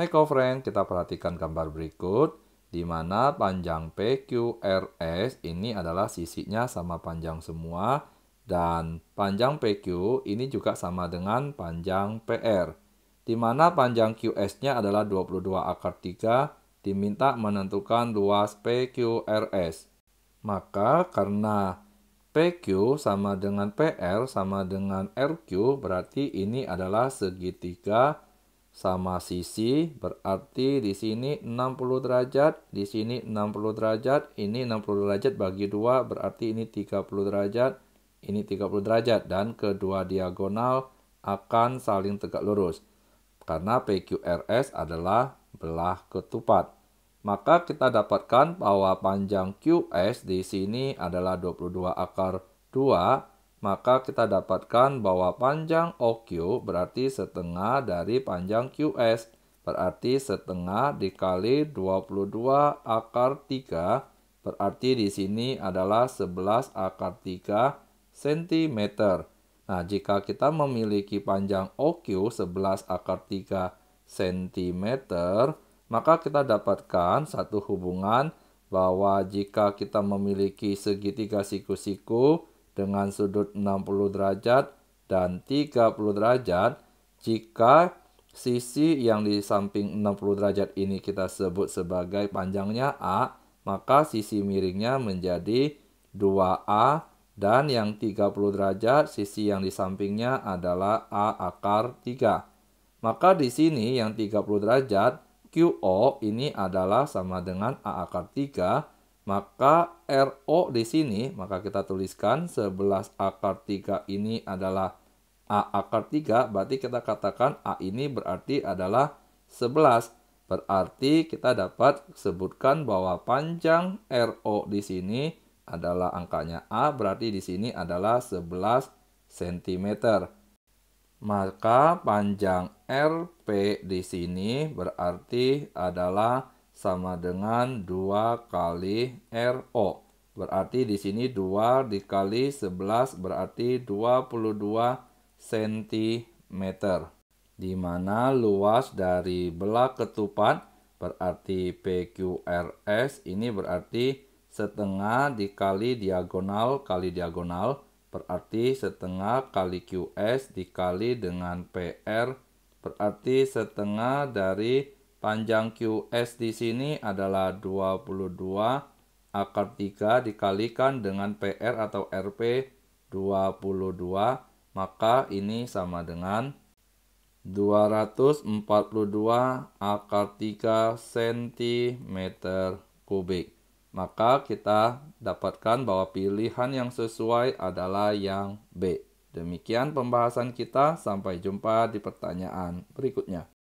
Hai friend, kita perhatikan gambar berikut di mana panjang PQRS ini adalah sisinya sama panjang semua dan panjang PQ ini juga sama dengan panjang PR. Di mana panjang QS-nya adalah 22 akar 3 diminta menentukan luas PQRS. Maka karena PQ sama dengan PR sama dengan RQ berarti ini adalah segitiga sama sisi berarti di sini 60 derajat, di sini 60 derajat, ini 60 derajat bagi dua berarti ini 30 derajat, ini 30 derajat dan kedua diagonal akan saling tegak lurus. Karena PQRS adalah belah ketupat. Maka kita dapatkan bahwa panjang QS di sini adalah 22 akar 2 maka kita dapatkan bahwa panjang OQ berarti setengah dari panjang QS, berarti setengah dikali 22 akar 3, berarti di sini adalah 11 akar 3 cm. Nah, jika kita memiliki panjang OQ 11 akar 3 cm, maka kita dapatkan satu hubungan bahwa jika kita memiliki segitiga siku-siku, dengan sudut 60 derajat dan 30 derajat jika sisi yang di samping 60 derajat ini kita sebut sebagai panjangnya A, maka sisi miringnya menjadi 2A dan yang 30 derajat sisi yang di sampingnya adalah A akar 3. Maka di sini yang 30 derajat QO ini adalah sama dengan A akar 3 maka RO di sini, maka kita tuliskan 11 akar 3 ini adalah A akar 3, berarti kita katakan A ini berarti adalah 11. Berarti kita dapat sebutkan bahwa panjang RO di sini adalah angkanya A, berarti di sini adalah 11 cm. Maka panjang RP di sini berarti adalah sama dengan 2 kali RO. Berarti di sini 2 dikali 11 berarti 22 cm. Di mana luas dari belah ketupat berarti PQRS ini berarti setengah dikali diagonal kali diagonal berarti setengah kali QS dikali dengan PR berarti setengah dari Panjang QS di sini adalah 22 akar 3 dikalikan dengan PR atau RP 22, maka ini sama dengan 242 akar 3 cm kubik. Maka kita dapatkan bahwa pilihan yang sesuai adalah yang B. Demikian pembahasan kita, sampai jumpa di pertanyaan berikutnya.